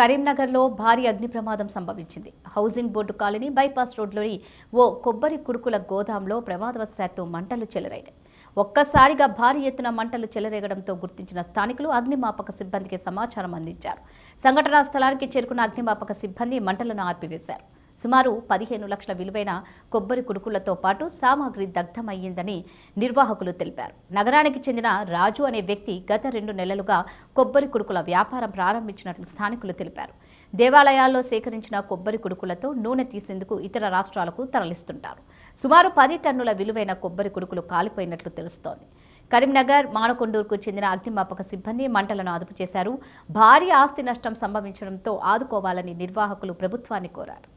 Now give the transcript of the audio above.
కరీంనగర్లో భారీ అగ్ని ప్రమాదం సంభవించింది హౌసింగ్ బోర్డు కాలనీ బైపాస్ రోడ్లోని ఓ కొబ్బరి కుడుకుల గోదాంలో ప్రమాదవశాత్తు మంటలు చెలరైనవి ఒక్కసారిగా భారీ ఎత్తున మంటలు చెలరేగడంతో గుర్తించిన స్థానికులు అగ్నిమాపక సిబ్బందికి సమాచారం అందించారు సంఘటనా స్థలానికి చేరుకున్న అగ్నిమాపక సిబ్బంది మంటలను ఆర్పివేశారు సుమారు పదిహేను లక్షల విలువైన కొబ్బరి కుడుకులతో పాటు సామాగ్రి దగ్ధమయ్యిందని నిర్వాహకులు తెలిపారు నగరానికి చెందిన రాజు అనే వ్యక్తి గత రెండు నెలలుగా కొబ్బరి కుడుకుల వ్యాపారం ప్రారంభించినట్లు స్థానికులు తెలిపారు దేవాలయాల్లో సేకరించిన కొబ్బరి కుడుకులతో నూనె తీసేందుకు ఇతర రాష్ట్రాలకు తరలిస్తుంటారు సుమారు పది టన్నుల విలువైన కొబ్బరి కుడుకులు కాలిపోయినట్లు తెలుస్తోంది కరీంనగర్ మానకొండూరుకు చెందిన అగ్నిమాపక సిబ్బంది మంటలను అదుపు చేశారు భారీ ఆస్తి నష్టం సంభవించడంతో ఆదుకోవాలని నిర్వాహకులు ప్రభుత్వాన్ని కోరారు